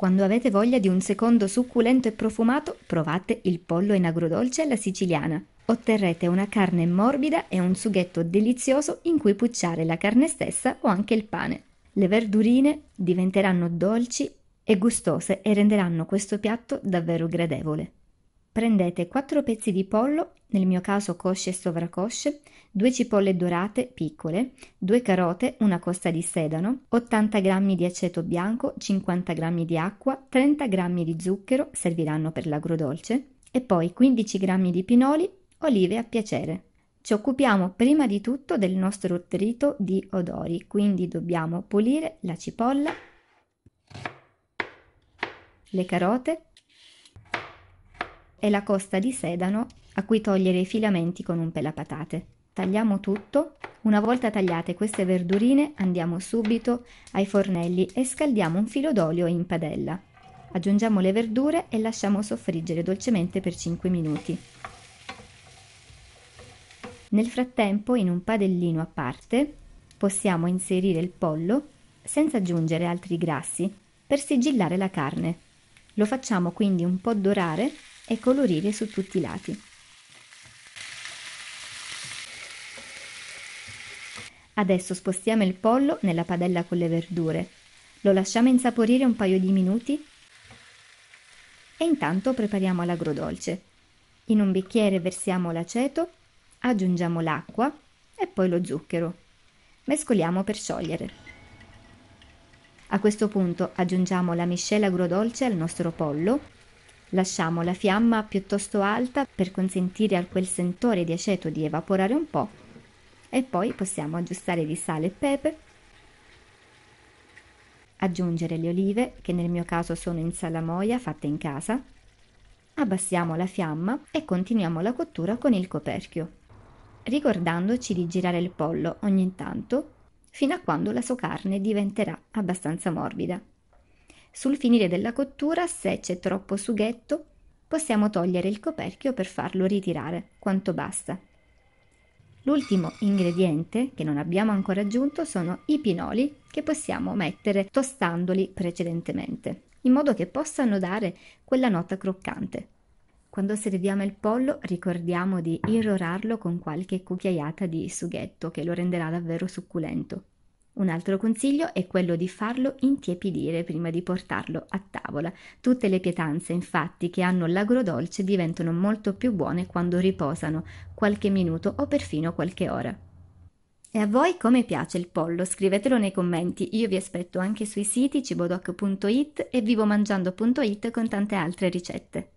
Quando avete voglia di un secondo succulento e profumato, provate il pollo in agrodolce alla siciliana. Otterrete una carne morbida e un sughetto delizioso in cui pucciare la carne stessa o anche il pane. Le verdurine diventeranno dolci e gustose e renderanno questo piatto davvero gradevole. Prendete 4 pezzi di pollo, nel mio caso cosce e sovracosce, 2 cipolle dorate piccole, 2 carote, una costa di sedano, 80 g di aceto bianco, 50 g di acqua, 30 g di zucchero, serviranno per l'agrodolce, e poi 15 g di pinoli, olive a piacere. Ci occupiamo prima di tutto del nostro trito di odori, quindi dobbiamo pulire la cipolla, le carote, e la costa di sedano a cui togliere i filamenti con un pelapatate. Tagliamo tutto, una volta tagliate queste verdurine andiamo subito ai fornelli e scaldiamo un filo d'olio in padella. Aggiungiamo le verdure e lasciamo soffriggere dolcemente per 5 minuti. Nel frattempo, in un padellino a parte, possiamo inserire il pollo senza aggiungere altri grassi per sigillare la carne. Lo facciamo quindi un po' dorare e colorire su tutti i lati. Adesso spostiamo il pollo nella padella con le verdure. Lo lasciamo insaporire un paio di minuti e intanto prepariamo l'agrodolce. In un bicchiere versiamo l'aceto, aggiungiamo l'acqua e poi lo zucchero. Mescoliamo per sciogliere. A questo punto aggiungiamo la miscela agrodolce al nostro pollo Lasciamo la fiamma piuttosto alta per consentire a quel sentore di aceto di evaporare un po' e poi possiamo aggiustare di sale e pepe, aggiungere le olive che nel mio caso sono in salamoia fatte in casa, abbassiamo la fiamma e continuiamo la cottura con il coperchio, ricordandoci di girare il pollo ogni tanto fino a quando la sua carne diventerà abbastanza morbida. Sul finire della cottura, se c'è troppo sughetto, possiamo togliere il coperchio per farlo ritirare quanto basta. L'ultimo ingrediente che non abbiamo ancora aggiunto sono i pinoli che possiamo mettere tostandoli precedentemente, in modo che possano dare quella nota croccante. Quando serviamo il pollo ricordiamo di irrorarlo con qualche cucchiaiata di sughetto che lo renderà davvero succulento. Un altro consiglio è quello di farlo intiepidire prima di portarlo a tavola. Tutte le pietanze, infatti, che hanno l'agrodolce diventano molto più buone quando riposano qualche minuto o perfino qualche ora. E a voi come piace il pollo? Scrivetelo nei commenti, io vi aspetto anche sui siti cibodoc.it e vivomangiando.it con tante altre ricette.